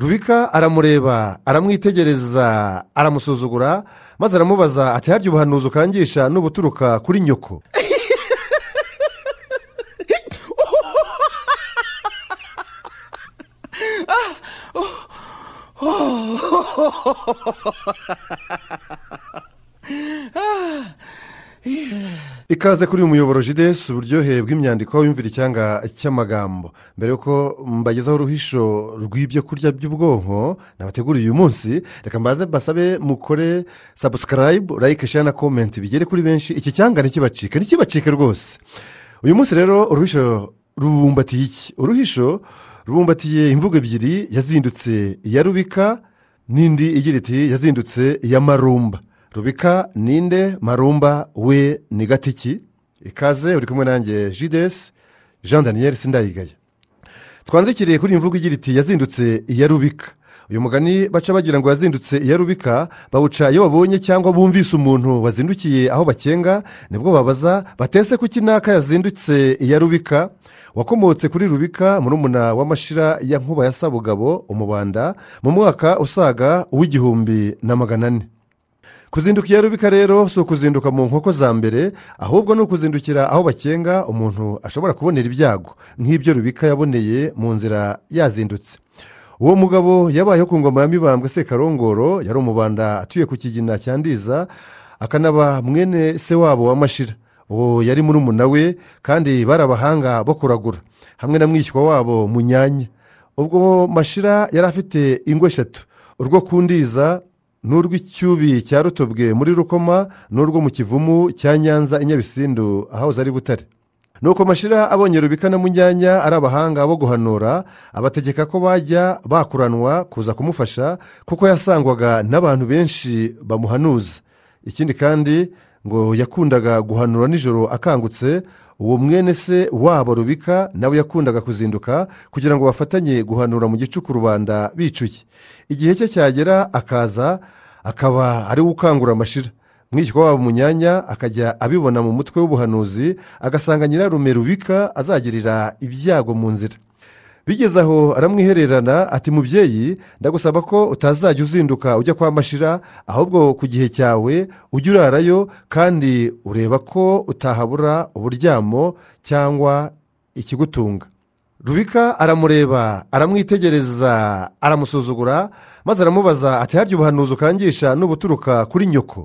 rubika aramureba aramwitegereza aramusuzugura maze aramubaza ati harya ubuhanuzi ukangisha n'ubuturuka kuri nyoko ikaze kuri uyu muyoboro jidesi uburyohe bw'imyandiko wumvira icyanga cy'amagambo mbere y'uko mbagezaho uruhisho rw'ibyo kurya by'ubwonko nabateguriye uyu munsi reka mbaze basabe mukore sabusikarayibu layike share na komenti bigere kuri benshi iki cyanga ntikibacike ntikibacike rwose uyu munsi rero uruhisho rubumbatiye iki uruhisho rubumbatiye imvugo ebyiri yazindutse iya rubika n'indi igira iti yazindutse iya marumba rubika ninde marumba we ni gatiki ikaze uri kumwe nanjye jidesi jean daniel sindayigaya twanzikiriye kuri imvugo igira iti yazindutse iya rubika uyu mugani baca bagira ngo yazindutse iya rubika bawuca iyo babonye cyangwa bumvise umuntu wazindukiye aho bakenga nibwo babaza batese ku kinaka yazindutse iya rubika wakomotse kuri rubika murumuna w'amashira ya nkuba ya sabugabo umubanda mu mwaka usaga uw'igihumbi na magana ane kuzinduka iya rubika rero si ukuzinduka mu nkoko za mbere ahubwo ni ukuzindukira aho bakenga umuntu ashobora kubonera ibyago nk'ibyo rubika yaboneye mu nzira yazindutse uwo mugabo yabayeho ku ngoma ya mibambwe sekarongoro yari umubanda atuye ku kigina cya akanaba mwene se wabo wa mashira uwo yari murumuna we kandi bari abahanga bo kuragura hamwe na mwishywa wabo munyanya ubwo mashira yari afite ingo eshatu urwo kundiza, n'urw'icyubi cya rutobwe muri rukoma n'urwo mu kivumu cya nyanza i nyabisindu ahahoze ari butare nuko mashira abonye rubika na munyanya ari abahanga bo guhanura abategeka ko bajya bakuranwa kuza kumufasha kuko yasangwaga n'abantu benshi bamuhanuza ikindi kandi ngo yakundaga guhanura nijoro akangutse uwo mwene se wabo rubika nawe yakundaga kuzinduka kugira ngo bafatanye guhanura mu gicuku rubanda bicuye igihe cye cyagera akaza akaba ari we ukangura amashira mwishywa wabo mu myanya akajya abibona mu mutwe w'ubuhanuzi agasanga nyirarume rubika azagirira ibyago mu nzira bigeze aho aramwihererana ati mubyeyi ndagusaba ko utazajya uzinduka ujya kwa mashira ahubwo ku gihe cyawe ujya urarayo kandi ureba ko utahabura uburyamo cyangwa ikigutunga rubika aramureba aramwitegereza aramusuzugura maze aramubaza ati harya ubuhanuzi ukangisha n'ubuturuka kuri nyoko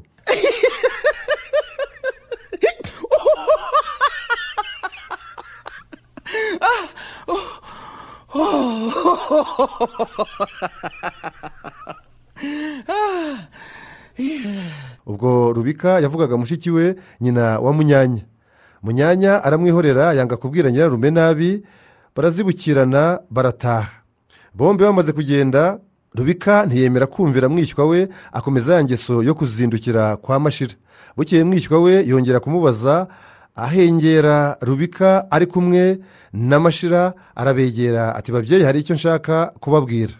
ubwo rubika yavugaga mushiki we nyina wa munyanya munyanya aramwihorera yanga kubwira nyirarume nabi barazibukirana barataha bombi bamaze kugenda rubika ntiyemera kumvira mwishywa we akomeza ya ngeso yo kuzindukira kwa mashira bukeye mwishywa we yongera kumubaza ahengera rubika ari kumwe na mashira arabegera ati babyeyi hari icyo nshaka kubabwira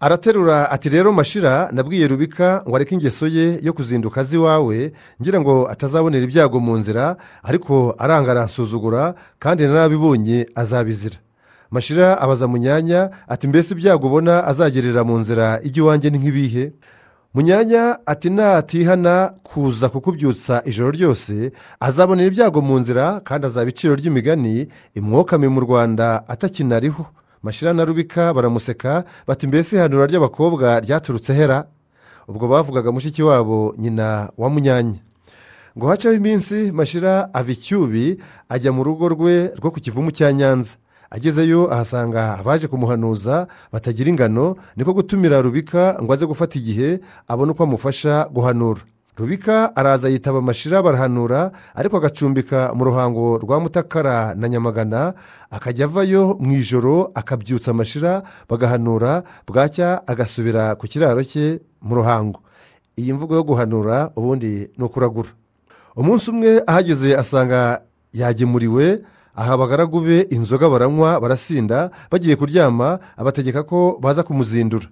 araterura ati rero mashira nabwiye rubika ngo areke ingeso ye yo kuzinduka azi iwawe ngira ngo atazabonera ibyago mu nzira ariko aranga aransuzugura kandi narabibonye azabizira mashira abaza munyanya ati mbese ibyago ubona azagerera mu nzira ijya iwanjye ni nk'ibihe munyanya ati natihana kuza kukubyutsa ijoro ryose azabonera ibyago mu nzira kandi azaba iciro ry'imigani imwokame mu rwanda atakinariho Mashira na rubika baramuseka bati mbese ihanura ry'abakobwa ryaturutse hera ubwo bavugaga mushiki wabo nyina wa munyanya ngo hacaho iminsi mashira ava icyubi ajya mu rugo rwe rwo ku kivumu cya nyanza agezeyo ahasanga abaje kumuhanuza batagira ingano niko gutumira rubika ngo aze gufata igihe abone uko amufasha guhanura rubika araza yitaba amashira barahanura ariko agacumbika mu ruhango rwa mutakara na nyamagana akajya avayo mu ijoro akabyutsa amashira bagahanura bwacya agasubira ku kiraro cye mu ruhango iyi mvugo yo guhanura ubundi ni ukuragura umunsi umwe ahageze asanga yagemuriwe aha abagaragu be inzoga baranywa barasinda bagiye kuryama abategeka ko baza kumuzindura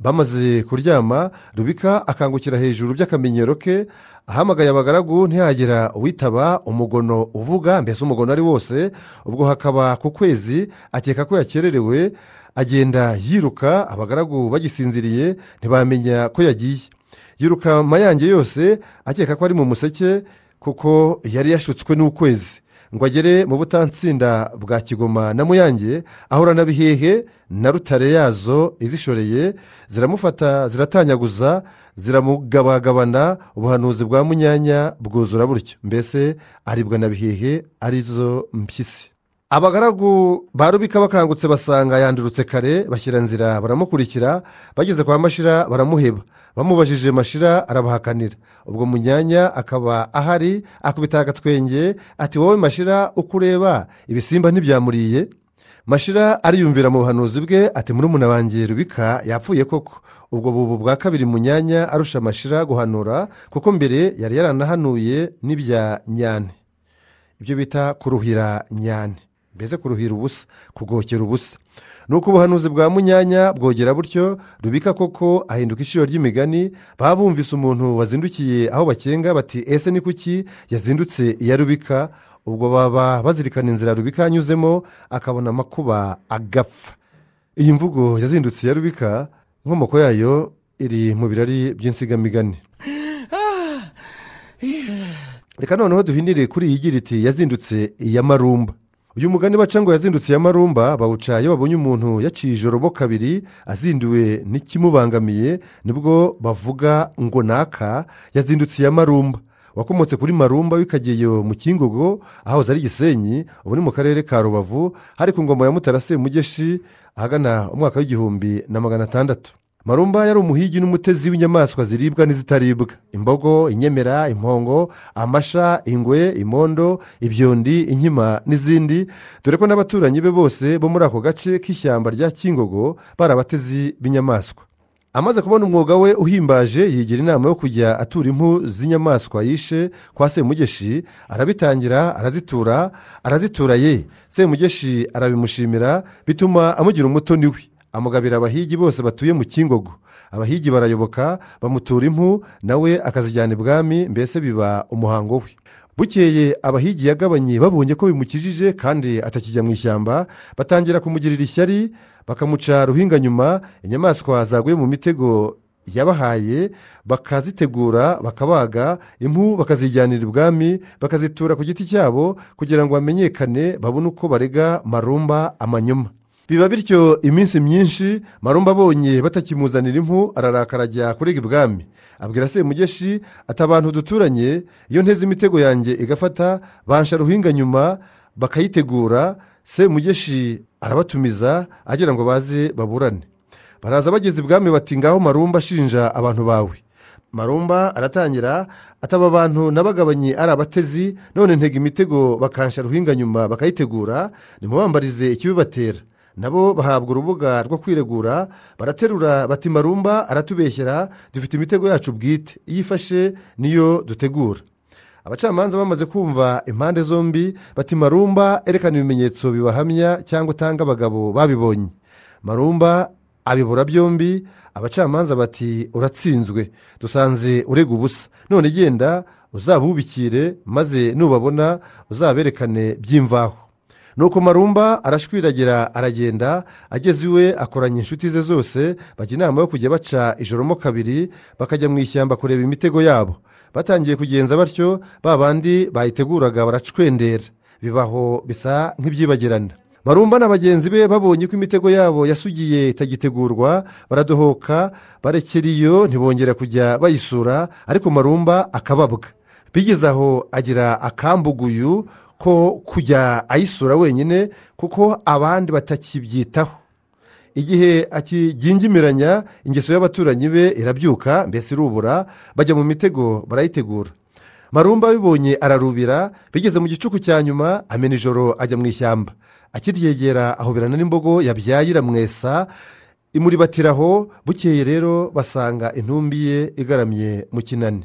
bamaze kuryama rubika akangukira hejuru by'akamenyero ke ahamagaye abagaragu ntihagera uwitaba umugono uvuga mbese umugono ari wose ubwo hakaba ku kwezi akeka ko yakererewe agenda yiruka abagaragu bagisinziriye ntibamenya ko yagiye yiruka mayange yose akeka ko ari mu museke kuko yari yashutswe n'ukwezi ngo agere mu butatsinda bwa kigoma na muyange na bihehe na rutare yazo izishoreye ziramufata ziratanyaguza ziramugabagabana ubuhanuzi bwa munyanya bwuzura butyo mbese aribwa na bihehe arizo mpyisi abagaragu ba bakangutse basanga yandurutse kare bashyira nzira baramukurikira bageze kwa mashira baramuheba bamubajije mashira arabahakanira ubwo munyanya akaba ahari akubita agatwenge ati wowe mashira ukureba ibisimba ntibyamuriye mashira ariyumvira mu buhanuzi bwe ati muri wanjye rubika yapfuye koko ubwo bubu bwa kabiri munyanya arusha mashira guhanura kuko mbere yari yaranahanuye n'ibya nyane ibyo bita kuruhira nyane mbese kuruhira ubusa kugokera ubusa nuko ubuhanuzi bwa munyanya bwogera butyo rubika koko ahinduka ishiro ry'imigani baba bumvise umuntu wazindukiye aho bakenga bati ese ni kuki yazindutse iya rubika ubwo baba bazirikana inzira rubika yanyuzemo akabona amakuba agapfa iyi mvugo yazindutse iya rubika inkomoko yayo iri mu birari by'insigamigani ah! Ah! reka noneho duhindire kuri iyi gira iti yazindutse iya marumba uyu mugani baca ngo yazindutse ya marumba bawuca iyo babonye umuntu yacije ijoro kabiri azinduwe n'ikimubangamiye nibwo bavuga ngo naka yazindutse ya marumba wakomotse kuri marumba w'ikageyo mu kingogo ahahoze ari gisenyi ubu ni mu karere ka rubavu hari ku ngoma ya mutarase mugeshi ahagana umwaka w'igihumbi na magana atandatu marumba yari umuhigi n'umutezi w'inyamaswa ziribwa n'izitaribwa imbogo inyemera impongo amasha ingwe imondo ibyondi inkima n'izindi dore ko n'abaturanyi be bose bo muri ako gace k'ishyamba rya kingogo bari abatezi b'inyamaswa amaze kubona umwuga we uhimbaje yigira inama yo kujya atura impu z'inyamaswa yishe kwa semugeshi arabitangira arazitura arazitura ye semugeshi arabimushimira bituma amugira umutoni we amugabira abahigi bose batuye mu kingogo abahigi barayoboka bamutura impu nawe akazijyana ibwami mbese biba umuhango we bukeye abahigi yagabanye babonye ko bimukijije kandi atakijya mu ishyamba batangira kumugirira ishyari bakamuca ruhinga nyuma inyamaswa zaguye mu mitego yabahaye bakazitegura bakabaga impu bakazijyanira ibwami bakazitura ku giti cyabo kugira ngo bamenyekane babone uko barega marumba amanyuma biba bityo iminsi myinshi marumba abonye batakimuzanira impu ararakarajya kurega ibwami abwira se mugeshi atabantu duturanye iyo nteze imitego yanjye igafata bansha ruhinga nyuma bakayitegura mugeshi arabatumiza agira ngo baze baburane baraza bageze ibwami bati marumba ashinja abantu bawe marumba aratangira ataba abantu n'abagabanye ari abatezi none ntega imitego bakansha ruhinga nyuma bakayitegura nimubambarize ikibibatera nabo bahabwa urubuga rwo kwiregura baraterura bati marumba aratubeshyera dufite imitego yacu bwite iyo ifashe niyo dutegura abacamanza bamaze kumva impande zombi bati marumba erekana ibimenyetso bibahamya cyangwa utanga abagabo babibonye marumba abibura byombi abacamanza bati uratsinzwe dusanze urega ubusa none genda uzabubikire maze nubabona uzaberekane by'imvaho nuko marumba arashwiragira aragenda ageze iwe akoranya inshuti ze zose bajya inama yo kujya baca ijoromo kabiri bakajya mu ishyamba kureba imitego yabo batangiye kugenza batyo ba bandi bayiteguraga baracwendera bibaho bisa nk'ibyibagirana marumba na bagenzi be babonye ko imitego yabo yasugiye itagitegurwa baradohoka barekera iyo ntibongera kujya bayisura ariko marumba akababwa bigeze aho agira akambuguyu ko kujya ayisura wenyine kuko abandi batakibyitaho igihe akigingimiriranya ingeso y'abaturanyi be irabyuka mbese irubura bajya mu mitego barayitegura marumba abibonye ararubira bigeze mu gicuku cya nyuma amena ijoro ajya mu ishyamba akiryegera ahoberana n'imbogo yabyaye iramwesa imuribatiraho bukeye rero basanga intumbi ye igaramye mu kinani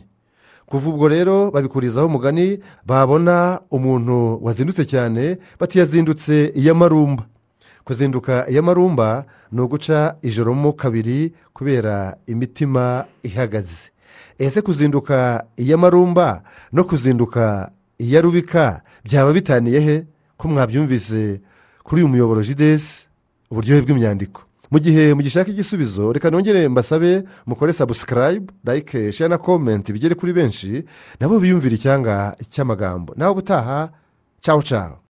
kuva ubwo rero babikurizaho umugani babona umuntu wazindutse cyane bati yazindutse iy'amarumba kuzinduka iy'amarumba ni uguca ijoro mo kabiri kubera imitima ihagaze ese kuzinduka iy'amarumba no kuzinduka iy'arubika byaba bitaniye he ko mwabyumvise kuri uyu muyoboro jidesi uburyohe bw'imyandiko mu gihe mugishaka igisubizo reka nongere mbasabe mukore sabusikarayibu like share na komenti bigere kuri benshi nabo biyumvire icyanga cy'amagambo nawe ubutaha cyawu cyawu